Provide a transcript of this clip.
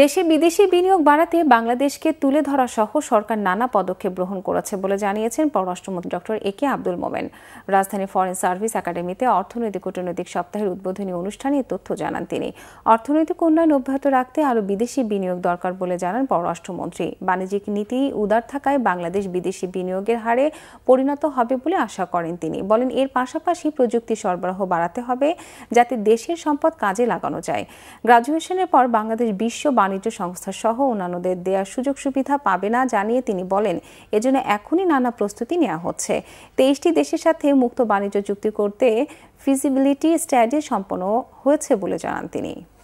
দেশে বিদেশি বিনিয়োগ বাড়াতে বাংলাদেশকে তুলে ধরা সহ সরকার নানা পদক্ষেপ গ্রহণ করেছে বলে জানিয়েছেন পররাষ্ট্রমন্ত্রী ডক্টর এ কে আব্দুল মোমেন রাজধানী ফরেন সার্ভিস একাডেমিতে অর্থনৈতিক কূটনৈতিক সপ্তাহের উদ্বোধনী অনুষ্ঠানে তথ্য জানান তিনি অর্থনৈতিক উন্নয়ন অব্যাহত রাখতে আরও বিদেশি বিনিয়োগ দরকার বলে জানান পররাষ্ট্রমন্ত্রী বাণিজ্যিক নীতি উদার থাকায় বাংলাদেশ বিদেশি বিনিয়োগের হারে পরিণত হবে বলে আশা করেন তিনি বলেন এর পাশাপাশি প্রযুক্তি সরবরাহ বাড়াতে হবে যাতে দেশের সম্পদ কাজে লাগানো যায় গ্রাজুয়েশনের পর বাংলাদেশ বিশ্ব বাণিজ্য সংস্থা সহ অন্যান্যদের দেওয়ার সুযোগ সুবিধা পাবে না জানিয়ে তিনি বলেন এজন্য এখনই নানা প্রস্তুতি নেওয়া হচ্ছে তেইশটি দেশের সাথে মুক্ত বাণিজ্য চুক্তি করতে ফিজিবিলিটি স্টাডি সম্পন্ন হয়েছে বলে জানান তিনি